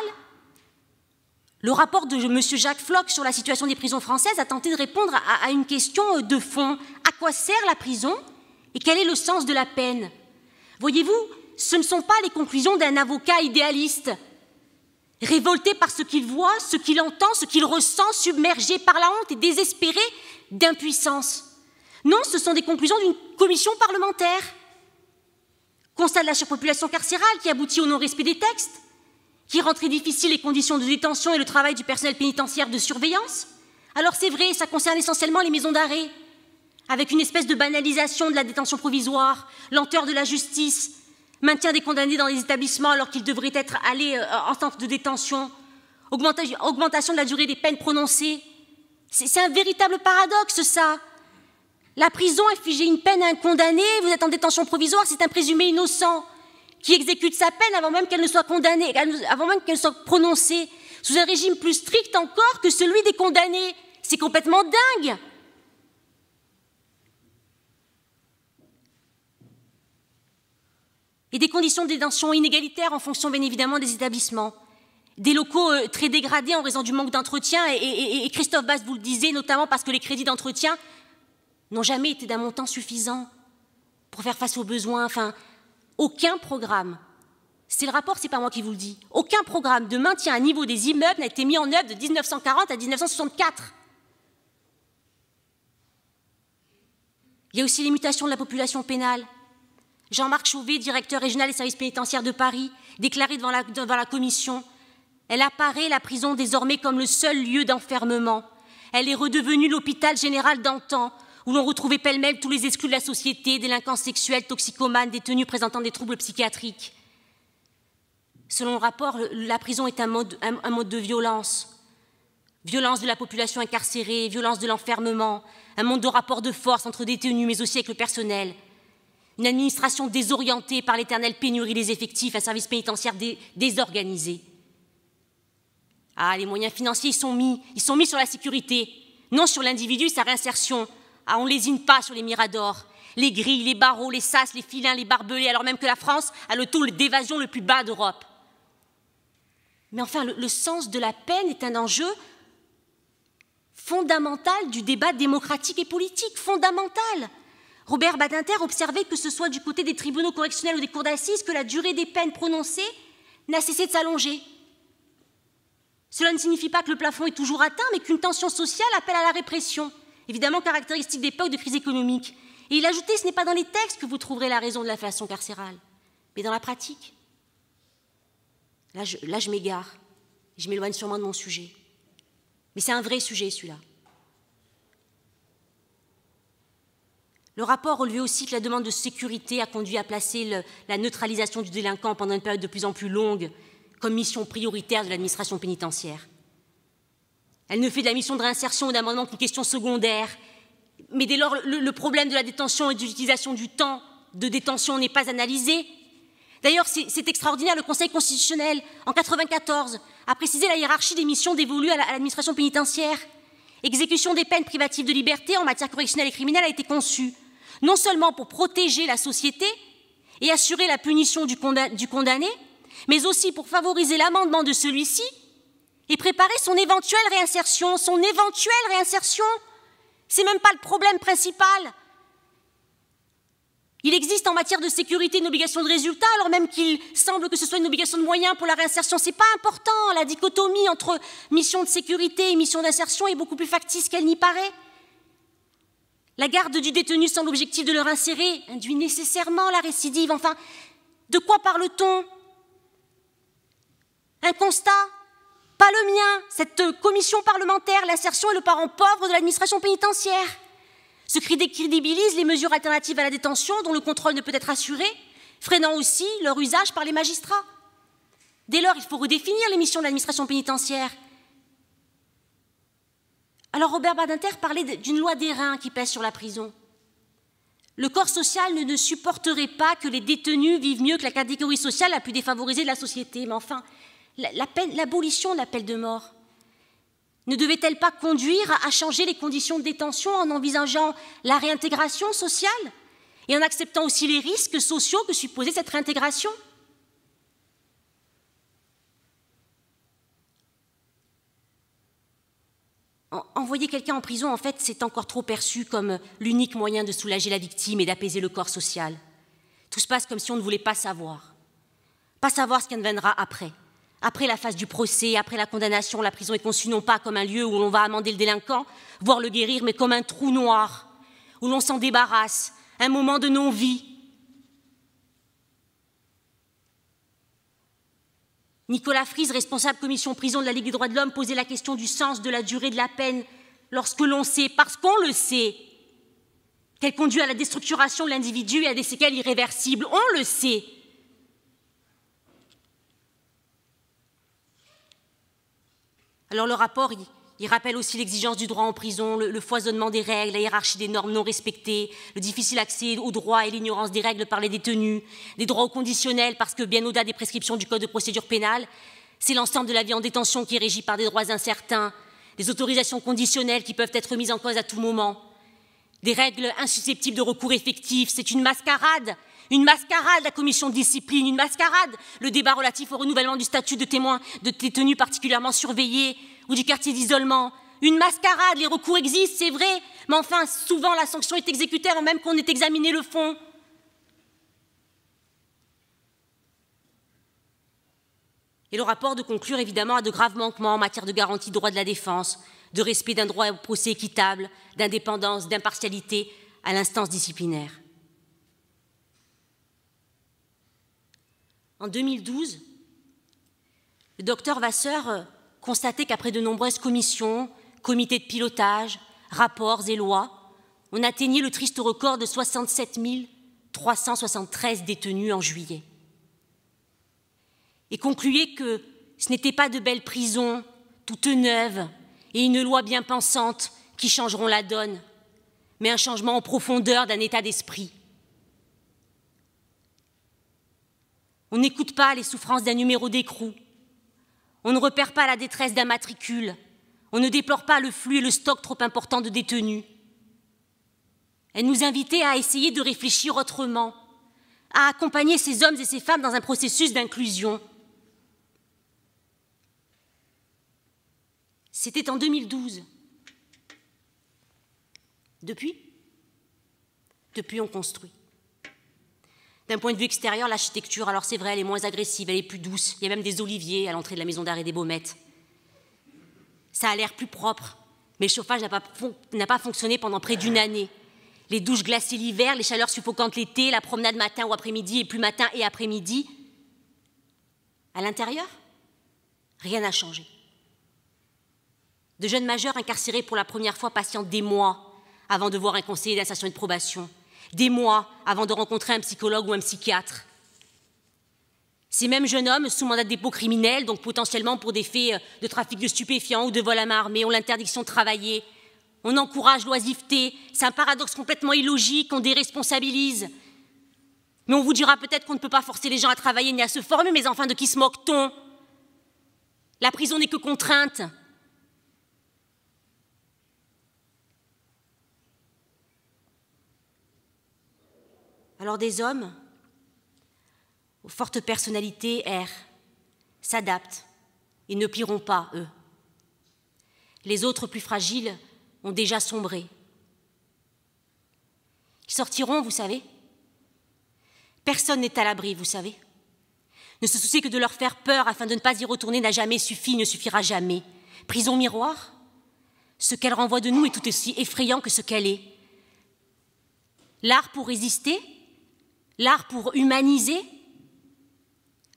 Speaker 3: le rapport de M. Jacques Floch sur la situation des prisons françaises a tenté de répondre à, à une question de fond. À quoi sert la prison et quel est le sens de la peine Voyez-vous, ce ne sont pas les conclusions d'un avocat idéaliste, révolté par ce qu'il voit, ce qu'il entend, ce qu'il ressent, submergé par la honte et désespéré d'impuissance. Non, ce sont des conclusions d'une commission parlementaire Constat de la surpopulation carcérale qui aboutit au non-respect des textes, qui rend très difficile les conditions de détention et le travail du personnel pénitentiaire de surveillance. Alors c'est vrai, ça concerne essentiellement les maisons d'arrêt, avec une espèce de banalisation de la détention provisoire, lenteur de la justice, maintien des condamnés dans les établissements alors qu'ils devraient être allés euh, en centre de détention, augmentation de la durée des peines prononcées. C'est un véritable paradoxe, ça. La prison inflige une peine à un condamné, vous êtes en détention provisoire, c'est un présumé innocent qui exécute sa peine avant même qu'elle ne soit condamnée, avant même qu'elle soit prononcée, sous un régime plus strict encore que celui des condamnés. C'est complètement dingue. Et des conditions de détention inégalitaires en fonction bien évidemment des établissements. Des locaux euh, très dégradés en raison du manque d'entretien, et, Christophe Bass vous le disait, notamment parce que les crédits d'entretien n'ont jamais été d'un montant suffisant pour faire face aux besoins. Enfin, aucun programme, c'est le rapport, c'est pas moi qui vous le dis, aucun programme de maintien à niveau des immeubles n'a été mis en œuvre de 1940 à 1964. Il y a aussi les mutations de la population pénale. Jean-Marc Chauvet, directeur régional des services pénitentiaires de Paris, déclaré devant la, devant la commission Elle apparaît la prison désormais comme le seul lieu d'enfermement. Elle est redevenue l'hôpital général d'antan, où l'on retrouvait pêle-mêle tous les exclus de la société, délinquants sexuels, toxicomanes, détenus présentant des troubles psychiatriques. Selon le rapport, la prison est un mode, de violence. Violence de la population incarcérée, violence de l'enfermement, un monde de rapports de force entre détenus mais aussi avec le personnel. Une administration désorientée par l'éternelle pénurie des effectifs, un service pénitentiaire désorganisé. Ah, les moyens financiers, ils sont mis, ils sont mis sur la sécurité, non sur l'individu, et sa réinsertion, ah, on lésine pas sur les miradors, les grilles, les barreaux, les sas, les filins, les barbelés, alors même que la France a le taux d'évasion le plus bas d'Europe. Mais enfin, le, le sens de la peine est un enjeu fondamental du débat démocratique et politique, fondamental. Robert Badinter observait que ce soit du côté des tribunaux correctionnels ou des cours d'assises que la durée des peines prononcées n'a cessé de s'allonger. Cela ne signifie pas que le plafond est toujours atteint, mais qu'une tension sociale appelle à la répression évidemment caractéristique d'époque de crise économique. Et il ajoutait, ce n'est pas dans les textes que vous trouverez la raison de l'inflation carcérale, mais dans la pratique. Là, je, m'égare, je m'éloigne sûrement de mon sujet. Mais c'est un vrai sujet, celui-là. Le rapport relevait aussi que la demande de sécurité a conduit à placer la neutralisation du délinquant pendant une période de plus en plus longue comme mission prioritaire de l'administration pénitentiaire. Elle ne fait de la mission de réinsertion ou d'amendement qu'une question secondaire. Mais dès lors, le, problème de la détention et de l'utilisation du temps de détention n'est pas analysé. D'ailleurs, c'est extraordinaire, le Conseil constitutionnel, en 1994, a précisé la hiérarchie des missions dévolues à l'administration pénitentiaire. Exécution des peines privatives de liberté en matière correctionnelle et criminelle a été conçue, non seulement pour protéger la société et assurer la punition du, condamné, mais aussi pour favoriser l'amendement de celui-ci et préparer son éventuelle réinsertion. Son éventuelle réinsertion, c'est même pas le problème principal. Il existe en matière de sécurité une obligation de résultat, alors même qu'il semble que ce soit une obligation de moyens pour la réinsertion. C'est pas important. La dichotomie entre mission de sécurité et mission d'insertion est beaucoup plus factice qu'elle n'y paraît. La garde du détenu sans l'objectif de le réinsérer induit nécessairement la récidive. Enfin, de quoi parle-t-on Un constat pas le mien, cette commission parlementaire, l'insertion est le parent pauvre de l'administration pénitentiaire. Ce cri décrédibilise les mesures alternatives à la détention dont le contrôle ne peut être assuré, freinant aussi leur usage par les magistrats. Dès lors, il faut redéfinir les missions de l'administration pénitentiaire. Alors Robert Badinter parlait d'une loi des reins qui pèse sur la prison. Le corps social ne, ne supporterait pas que les détenus vivent mieux que la catégorie sociale la plus défavorisée de la société. Mais enfin, L'abolition de la peine de mort ne devait-elle pas conduire à changer les conditions de détention en envisageant la réintégration sociale et en acceptant aussi les risques sociaux que supposait cette réintégration Envoyer quelqu'un en prison, en fait, c'est encore trop perçu comme l'unique moyen de soulager la victime et d'apaiser le corps social. Tout se passe comme si on ne voulait pas savoir. Pas savoir ce qui viendra après après la phase du procès, après la condamnation, la prison est conçue non pas comme un lieu où l'on va amender le délinquant, voire le guérir, mais comme un trou noir, où l'on s'en débarrasse, un moment de non-vie. Nicolas Frise, responsable commission prison de la Ligue des droits de l'homme, posait la question du sens de la durée de la peine lorsque l'on sait, parce qu'on le sait, qu'elle conduit à la déstructuration de l'individu et à des séquelles irréversibles. On le sait. Alors le rapport, il, rappelle aussi l'exigence du droit en prison, le, foisonnement des règles, la hiérarchie des normes non respectées, le difficile accès aux droits et l'ignorance des règles par les détenus, des droits conditionnels parce que bien au-delà des prescriptions du Code de procédure pénale, c'est l'ensemble de la vie en détention qui est régie par des droits incertains, des autorisations conditionnelles qui peuvent être mises en cause à tout moment, des règles insusceptibles de recours effectifs, c'est une mascarade une mascarade, la commission de discipline, une mascarade, le débat relatif au renouvellement du statut de témoin de tenues particulièrement surveillé ou du quartier d'isolement. Une mascarade, les recours existent, c'est vrai, mais enfin, souvent la sanction est exécutée avant même qu'on ait examiné le fond. Et le rapport de conclure évidemment à de graves manquements en matière de garantie de droit de la défense, de respect d'un droit au procès équitable, d'indépendance, d'impartialité à l'instance disciplinaire. en 2012, le docteur Vasseur euh, constatait qu'après de nombreuses commissions, comités de pilotage, rapports et lois, on atteignait le triste record de 67 373 détenus en juillet. Et concluait que ce n'était pas de belles prisons, toutes neuves, et une loi bien pensante qui changeront la donne, mais un changement en profondeur d'un état d'esprit, On n'écoute pas les souffrances d'un numéro d'écrou. On ne repère pas la détresse d'un matricule. On ne déplore pas le flux et le stock trop important de détenus. Elle nous invitait à essayer de réfléchir autrement, à accompagner ces hommes et ces femmes dans un processus d'inclusion. C'était en 2012. Depuis Depuis, on construit. D'un point de vue extérieur, l'architecture, alors c'est vrai, elle est moins agressive, elle est plus douce. Il y a même des oliviers à l'entrée de la maison d'arrêt des Baumettes. Ça a l'air plus propre, mais le chauffage n'a pas, fonctionné pendant près d'une année. Les douches glacées l'hiver, les chaleurs suffocantes l'été, la promenade matin ou après-midi et plus matin et après-midi. À l'intérieur, rien n'a changé. De jeunes majeurs incarcérés pour la première fois patientent des mois avant de voir un conseiller d'insertion et de probation des mois avant de rencontrer un psychologue ou un psychiatre. Ces mêmes jeunes hommes, sous mandat de dépôt criminel, donc potentiellement pour des faits euh, de trafic de stupéfiants ou de vol à main armée, ont l'interdiction de travailler. On encourage l'oisiveté, c'est un paradoxe complètement illogique, on déresponsabilise. Mais on vous dira peut-être qu'on ne peut pas forcer les gens à travailler ni à se former, mais enfin de qui se moque-t-on La prison n'est que contrainte, Alors des hommes aux fortes personnalités errent, s'adaptent et ne plieront pas, eux. Les autres plus fragiles ont déjà sombré. Ils sortiront, vous savez. Personne n'est à l'abri, vous savez. Ne se soucier que de leur faire peur afin de ne pas y retourner n'a jamais suffi, ne suffira jamais. Prison miroir Ce qu'elle renvoie de nous est tout aussi effrayant que ce qu'elle est. L'art pour résister l'art pour humaniser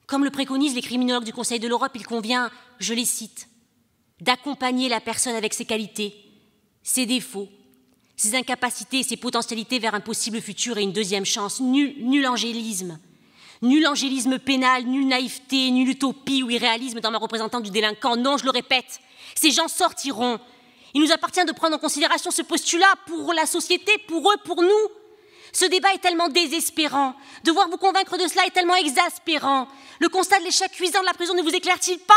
Speaker 3: Comme le préconisent les criminologues du Conseil de l'Europe, il convient, je les cite, d'accompagner la personne avec ses qualités, ses défauts, ses incapacités ses potentialités vers un possible futur et une deuxième chance. Nul, nul angélisme. Nul angélisme pénal, nulle naïveté, nulle utopie ou irréalisme dans ma représentante du délinquant. Non, je le répète, ces gens sortiront. Il nous appartient de prendre en considération ce postulat pour la société, pour eux, pour nous. Ce débat est tellement désespérant. Devoir vous convaincre de cela est tellement exaspérant. Le constat de l'échec cuisant de la prison ne vous éclaire-t-il pas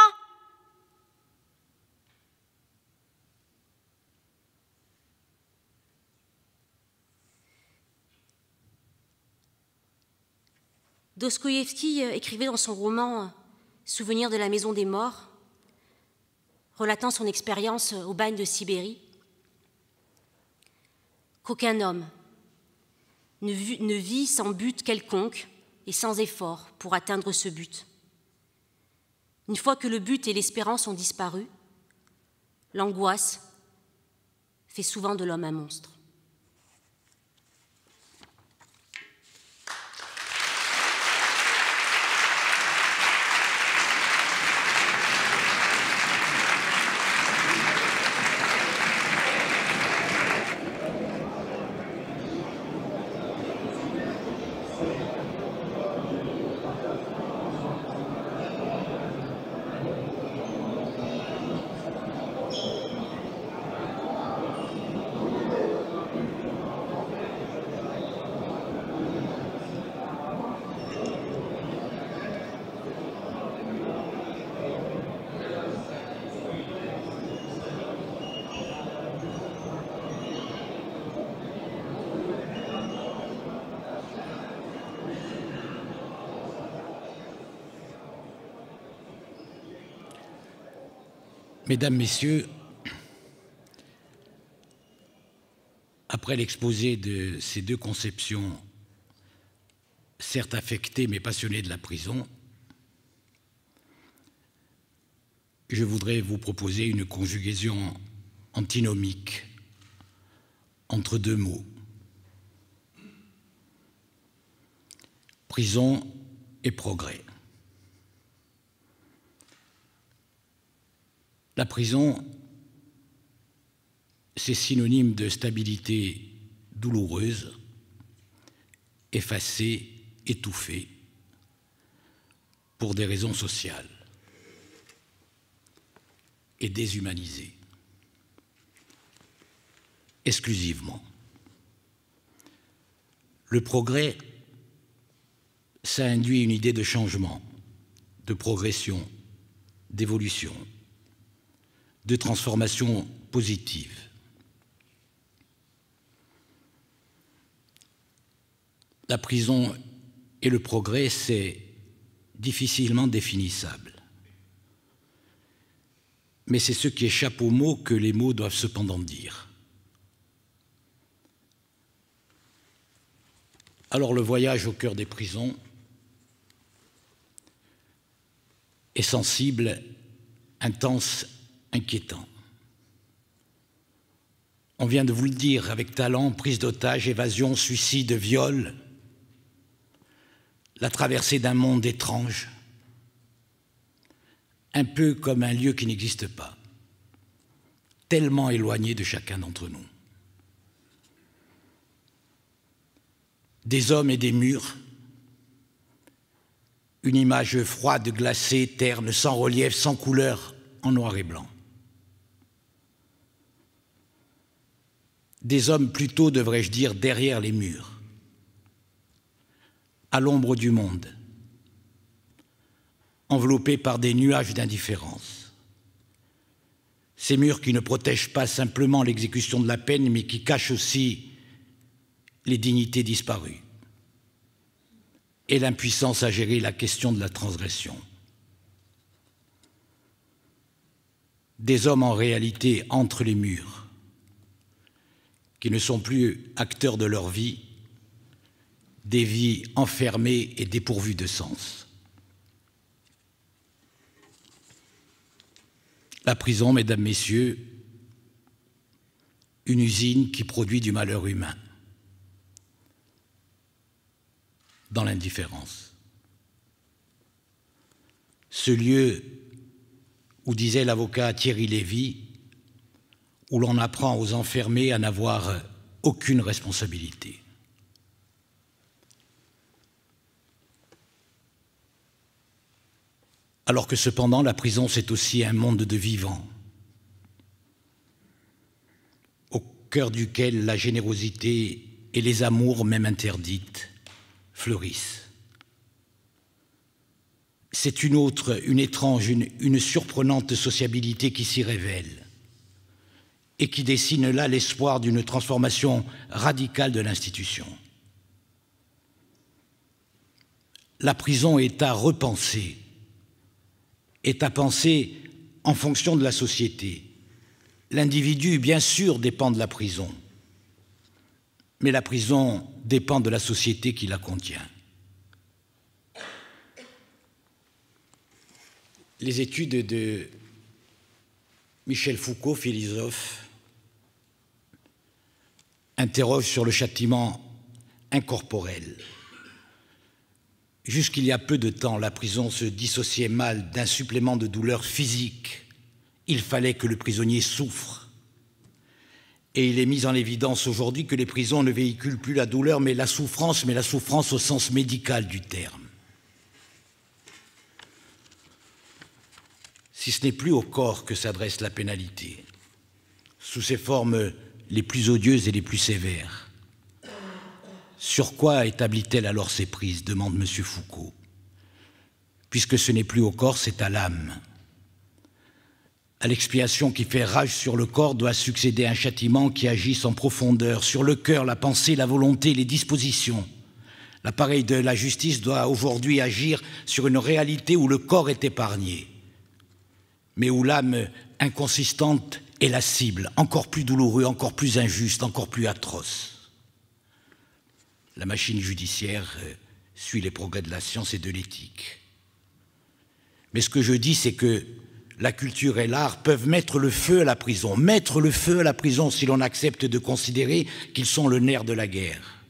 Speaker 3: Dostoïevski euh, écrivait dans son roman euh, Souvenir de la maison des morts, relatant son expérience euh, au bagne de Sibérie, qu'aucun homme, ne vit sans but quelconque et sans effort pour atteindre ce but. Une fois que le but et l'espérance ont disparu, l'angoisse fait souvent de l'homme un monstre.
Speaker 4: Mesdames, Messieurs, après l'exposé de ces deux conceptions, certes affectées mais passionnées de la prison, je voudrais vous proposer une conjugaison antinomique entre deux mots. Prison et progrès. La prison, c'est synonyme de stabilité douloureuse, effacée, étouffée, pour des raisons sociales et déshumanisée, exclusivement. Le progrès, ça induit une idée de changement, de progression, d'évolution de transformation positive. La prison et le progrès, c'est difficilement définissable. Mais c'est ce qui échappe aux mots que les mots doivent cependant dire. Alors le voyage au cœur des prisons est sensible, intense inquiétant. On vient de vous le dire avec talent, prise d'otages, évasion, suicide, viol, la traversée d'un monde étrange, un peu comme un lieu qui n'existe pas, tellement éloigné de chacun d'entre nous. Des hommes et des murs, une image froide, glacée, terne, sans relief, sans couleur, en noir et blanc. des hommes plutôt, devrais-je dire, derrière les murs, à l'ombre du monde, enveloppés par des nuages d'indifférence. Ces murs qui ne protègent pas simplement l'exécution de la peine, mais qui cachent aussi les dignités disparues et l'impuissance à gérer la question de la transgression. Des hommes en réalité entre les murs, qui ne sont plus acteurs de leur vie, des vies enfermées et dépourvues de sens. La prison, mesdames, messieurs, une usine qui produit du malheur humain dans l'indifférence. Ce lieu où disait l'avocat Thierry Lévy, où l'on apprend aux enfermés à n'avoir euh, aucune responsabilité. Alors que cependant la prison c'est aussi un monde de vivants, au cœur duquel la générosité et les amours même interdites fleurissent. C'est une autre, une étrange, une, une surprenante sociabilité qui s'y révèle et qui dessine là l'espoir d'une transformation radicale de l'institution. La prison est à repenser, est à penser en fonction de la société. L'individu, bien sûr, dépend de la prison, mais la prison dépend de la société qui la contient. Les études de Michel Foucault, philosophe, interroge sur le châtiment incorporel. Jusqu'il y a peu de temps, la prison se dissociait mal d'un supplément de douleur physique. Il fallait que le prisonnier souffre. Et il est mis en évidence aujourd'hui que les prisons ne véhiculent plus la douleur, mais la souffrance, mais la souffrance au sens médical du terme. Si ce n'est plus au corps que s'adresse la pénalité, sous ses formes les plus odieuses et les plus sévères. Sur quoi établit-elle alors ses prises demande M. Foucault. Puisque ce n'est plus au corps, c'est à l'âme. À l'expiation qui fait rage sur le corps doit succéder un châtiment qui agisse en profondeur, sur le cœur, la pensée, la volonté, les dispositions. L'appareil de la justice doit aujourd'hui agir sur une réalité où le corps est épargné, mais où l'âme inconsistante est la cible, encore plus douloureuse, encore plus injuste, encore plus atroce. La machine judiciaire euh, suit les progrès de la science et de l'éthique. Mais ce que je dis, c'est que la culture et l'art peuvent mettre le feu à la prison, mettre le feu à la prison si l'on accepte de considérer qu'ils sont le nerf de la guerre.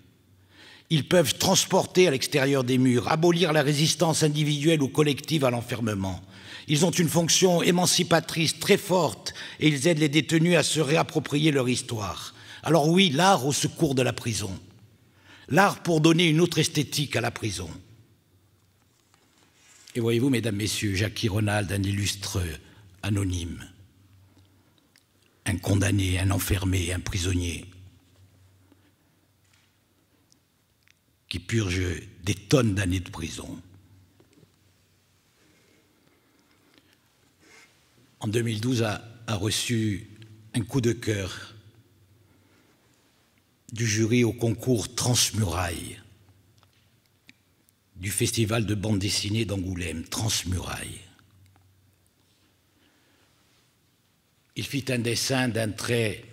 Speaker 4: Ils peuvent transporter à l'extérieur des murs, abolir la résistance individuelle ou collective à l'enfermement, ils ont une fonction émancipatrice très forte et ils aident les détenus à se réapproprier leur histoire. Alors oui, l'art au secours de la prison. L'art pour donner une autre esthétique à la prison. Et voyez-vous, mesdames, messieurs, Jackie Ronald, un illustre anonyme, un condamné, un enfermé, un prisonnier, qui purge des tonnes d'années de prison. en 2012, a, reçu un coup de cœur du jury au concours Transmuraille du festival de bande dessinée d'Angoulême, Transmuraille. Il fit un dessin d'un trait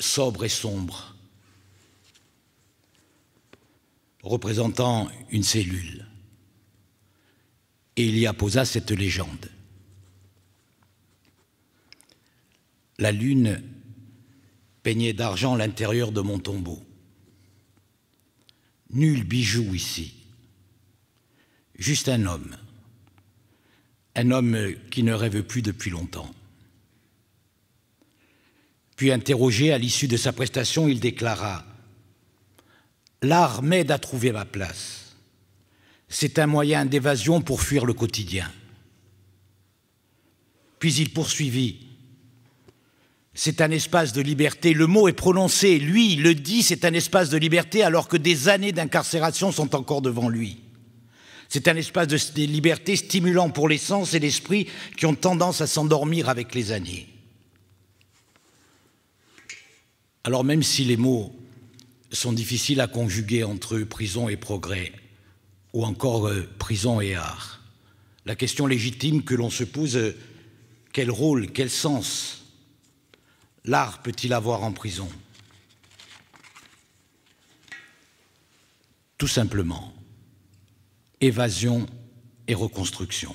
Speaker 4: sobre et sombre, représentant une cellule. Et il y apposa cette légende. La lune peignait d'argent l'intérieur de mon tombeau. Nul bijou ici, juste un homme, un homme qui ne rêve plus depuis longtemps. Puis interrogé à l'issue de sa prestation, il déclara L'art m'aide à trouver ma place. C'est un moyen d'évasion pour fuir le quotidien. Puis il poursuivit c'est un espace de liberté. Le mot est prononcé, lui le dit, c'est un espace de liberté alors que des années d'incarcération sont encore devant lui. C'est un espace de liberté stimulant pour les sens et l'esprit qui ont tendance à s'endormir avec les années. Alors même si les mots sont difficiles à conjuguer entre prison et progrès, ou encore euh, prison et art, la question légitime que l'on se pose, euh, quel rôle, quel sens l'art peut-il avoir en prison Tout simplement, évasion et reconstruction.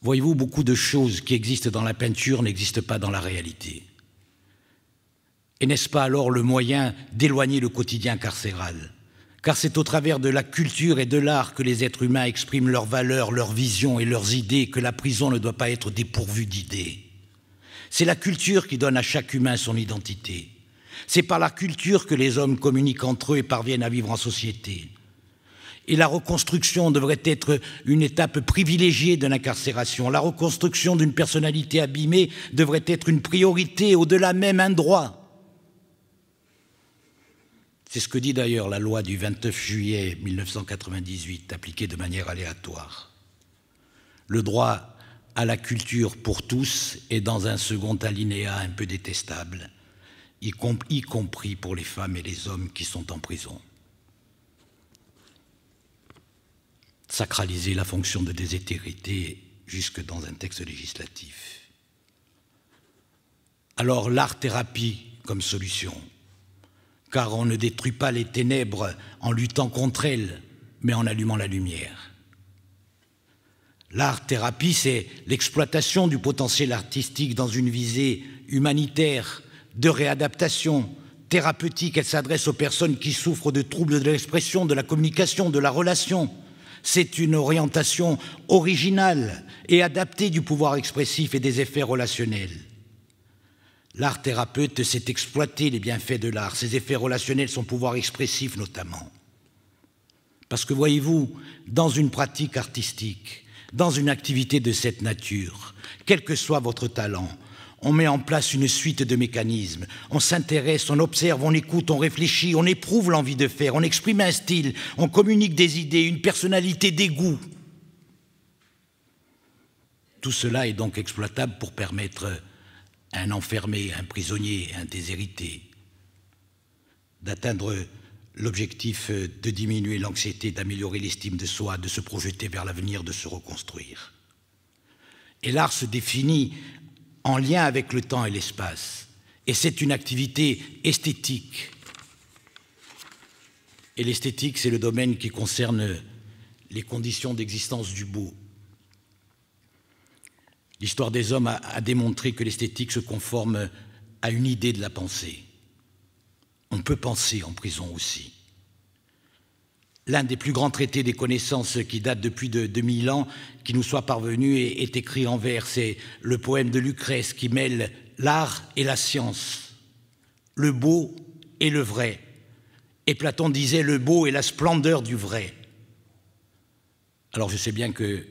Speaker 4: Voyez-vous, beaucoup de choses qui existent dans la peinture n'existent pas dans la réalité. Et n'est-ce pas alors le moyen d'éloigner le quotidien carcéral Car c'est au travers de la culture et de l'art que les êtres humains expriment leurs valeurs, leurs visions et leurs idées, que la prison ne doit pas être dépourvue d'idées. C'est la culture qui donne à chaque humain son identité. C'est par la culture que les hommes communiquent entre eux et parviennent à vivre en société. Et la reconstruction devrait être une étape privilégiée de l'incarcération. La reconstruction d'une personnalité abîmée devrait être une priorité, au-delà même un droit. C'est ce que dit d'ailleurs la loi du 29 juillet 1998, appliquée de manière aléatoire. Le droit à la culture pour tous et dans un second alinéa un peu détestable, y, compris pour les femmes et les hommes qui sont en prison. Sacraliser la fonction de déséthérité jusque dans un texte législatif. Alors l'art-thérapie comme solution, car on ne détruit pas les ténèbres en luttant contre elles, mais en allumant la lumière. L'art-thérapie, c'est l'exploitation du potentiel artistique dans une visée humanitaire, de réadaptation, thérapeutique. Elle s'adresse aux personnes qui souffrent de troubles de l'expression, de la communication, de la relation. C'est une orientation originale et adaptée du pouvoir expressif et des effets relationnels. L'art thérapeute c'est exploiter les bienfaits de l'art, ses effets relationnels, son pouvoir expressif notamment. Parce que voyez-vous, dans une pratique artistique, dans une activité de cette nature, quel que soit votre talent, on met en place une suite de mécanismes. On s'intéresse, on observe, on écoute, on réfléchit, on éprouve l'envie de faire, on exprime un style, on communique des idées, une personnalité, des goûts. Tout cela est donc exploitable pour permettre à un enfermé, un prisonnier, un déshérité d'atteindre l'objectif euh, de diminuer l'anxiété, d'améliorer l'estime de soi, de se projeter vers l'avenir, de se reconstruire. Et l'art se définit en lien avec le temps et l'espace. Et c'est une activité esthétique. Et l'esthétique, c'est le domaine qui concerne les conditions d'existence du beau. L'histoire des hommes a, démontré que l'esthétique se conforme à une idée de la pensée. On peut penser en prison aussi. L'un des plus grands traités des connaissances qui date depuis de 2000 ans, qui nous soit parvenu, et est écrit en vers. C'est le poème de Lucrèce qui mêle l'art et la science, le beau et le vrai. Et Platon disait le beau et la splendeur du vrai. Alors je sais bien que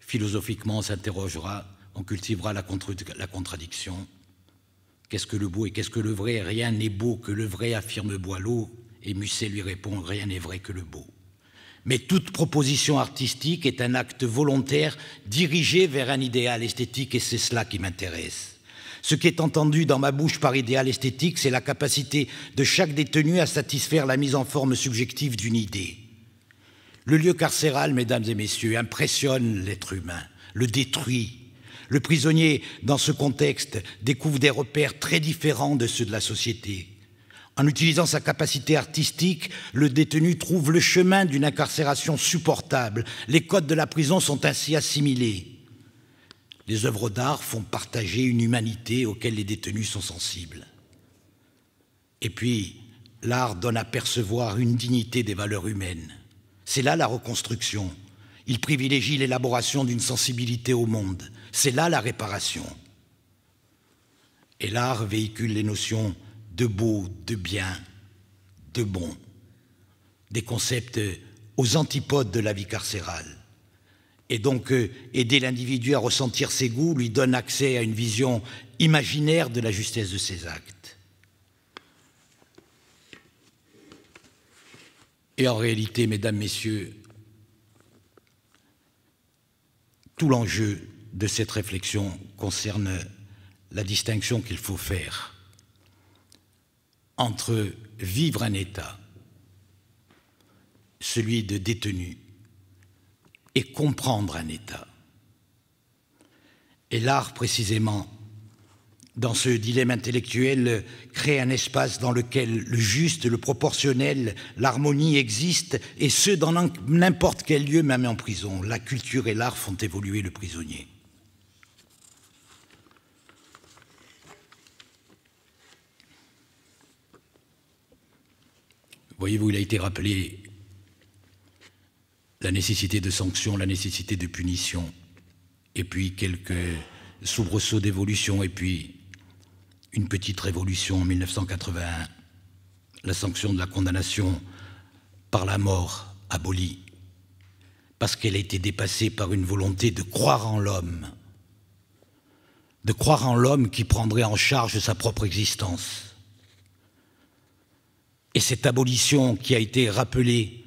Speaker 4: philosophiquement on s'interrogera, on cultivera la, la contradiction, Qu'est-ce que le beau et qu'est-ce que le vrai Rien n'est beau que le vrai, affirme Boileau, et Musset lui répond Rien n'est vrai que le beau. Mais toute proposition artistique est un acte volontaire dirigé vers un idéal esthétique, et c'est cela qui m'intéresse. Ce qui est entendu dans ma bouche par idéal esthétique, c'est la capacité de chaque détenu à satisfaire la mise en forme subjective d'une idée. Le lieu carcéral, mesdames et messieurs, impressionne l'être humain, le détruit, le prisonnier, dans ce contexte, découvre des repères très différents de ceux de la société. En utilisant sa capacité artistique, le détenu trouve le chemin d'une incarcération supportable. Les codes de la prison sont ainsi assimilés. Les œuvres d'art font partager une humanité auquel les détenus sont sensibles. Et puis, l'art donne à percevoir une dignité des valeurs humaines. C'est là la reconstruction. Il privilégie l'élaboration d'une sensibilité au monde. C'est là la réparation. Et l'art véhicule les notions de beau, de bien, de bon, des concepts aux antipodes de la vie carcérale. Et donc, euh, aider l'individu à ressentir ses goûts lui donne accès à une vision imaginaire de la justesse de ses actes. Et en réalité, mesdames, messieurs, tout l'enjeu de cette réflexion concerne la distinction qu'il faut faire entre vivre un état, celui de détenu, et comprendre un état. Et l'art, précisément, dans ce dilemme intellectuel, crée un espace dans lequel le juste, le proportionnel, l'harmonie existent, et ce, dans n'importe quel lieu, même en prison. La culture et l'art font évoluer le prisonnier. Voyez-vous, il a été rappelé la nécessité de sanctions, la nécessité de punitions, et puis quelques soubresauts d'évolution, et puis une petite révolution en 1981, la sanction de la condamnation par la mort abolie, parce qu'elle a été dépassée par une volonté de croire en l'homme, de croire en l'homme qui prendrait en charge sa propre existence et cette abolition qui a été rappelée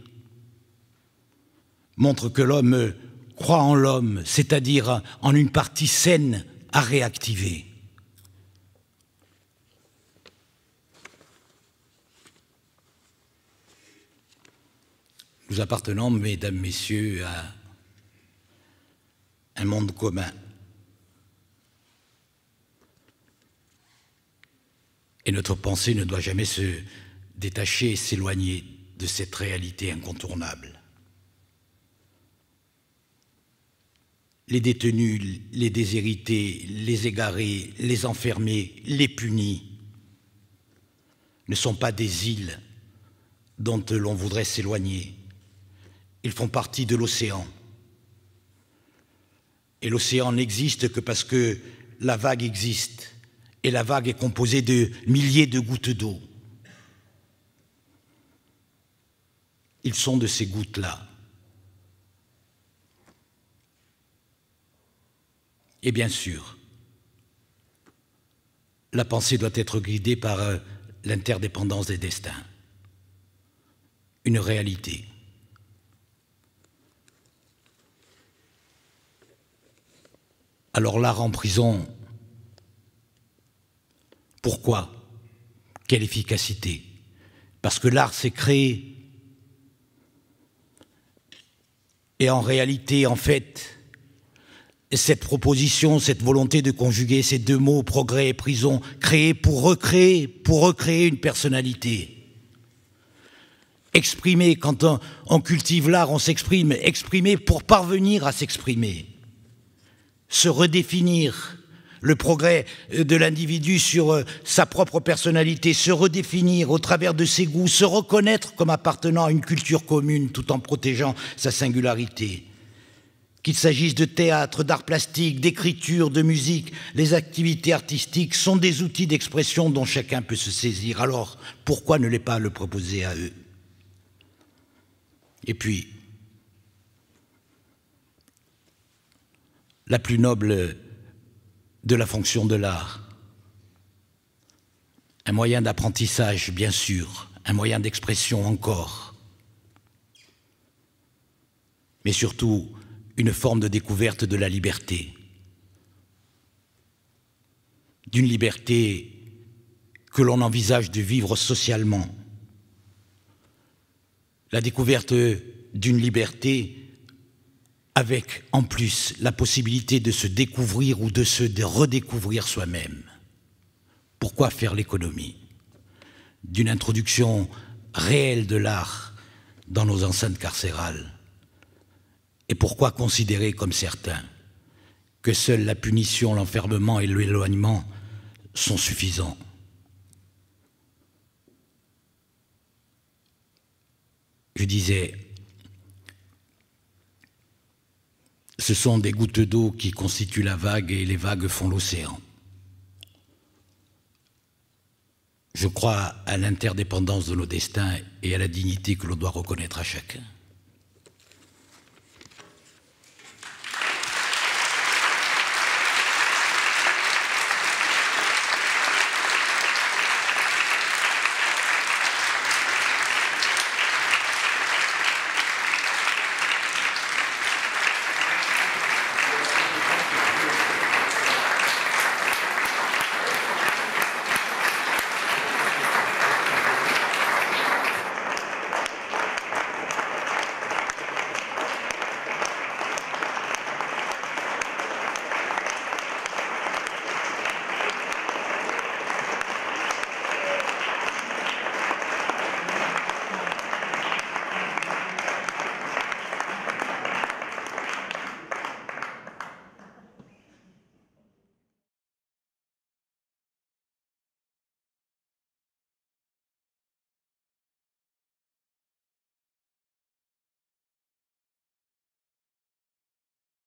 Speaker 4: montre que l'homme croit en l'homme, c'est-à-dire en une partie saine à réactiver. Nous appartenons, mesdames, messieurs, à un monde commun. Et notre pensée ne doit jamais se détacher et s'éloigner de cette réalité incontournable. Les détenus, les déshérités, les égarés, les enfermés, les punis ne sont pas des îles dont l'on voudrait s'éloigner. Ils font partie de l'océan. Et l'océan n'existe que parce que la vague existe. Et la vague est composée de milliers de gouttes d'eau. Ils sont de ces gouttes-là. Et bien sûr, la pensée doit être guidée par euh, l'interdépendance des destins, une réalité. Alors l'art en prison, pourquoi Quelle efficacité Parce que l'art s'est créé Et en réalité, en fait, cette proposition, cette volonté de conjuguer ces deux mots, progrès et prison, créer pour recréer, pour recréer une personnalité. Exprimer, quand on, on cultive l'art, on s'exprime, exprimer pour parvenir à s'exprimer, se redéfinir, le progrès euh, de l'individu sur euh, sa propre personnalité, se redéfinir au travers de ses goûts, se reconnaître comme appartenant à une culture commune tout en protégeant sa singularité. Qu'il s'agisse de théâtre, d'art plastique, d'écriture, de musique, les activités artistiques sont des outils d'expression dont chacun peut se saisir. Alors, pourquoi ne les pas le proposer à eux Et puis, la plus noble de la fonction de l'art. Un moyen d'apprentissage, bien sûr, un moyen d'expression encore, mais surtout une forme de découverte de la liberté, d'une liberté que l'on envisage de vivre socialement, la découverte d'une liberté avec en plus la possibilité de se découvrir ou de se redécouvrir soi-même. Pourquoi faire l'économie d'une introduction réelle de l'art dans nos enceintes carcérales Et pourquoi considérer comme certains que seule la punition, l'enfermement et l'éloignement sont suffisants Je disais, ce sont des gouttes d'eau qui constituent la vague et les vagues font l'océan. Je crois à l'interdépendance de nos destins et à la dignité que l'on doit reconnaître à chacun.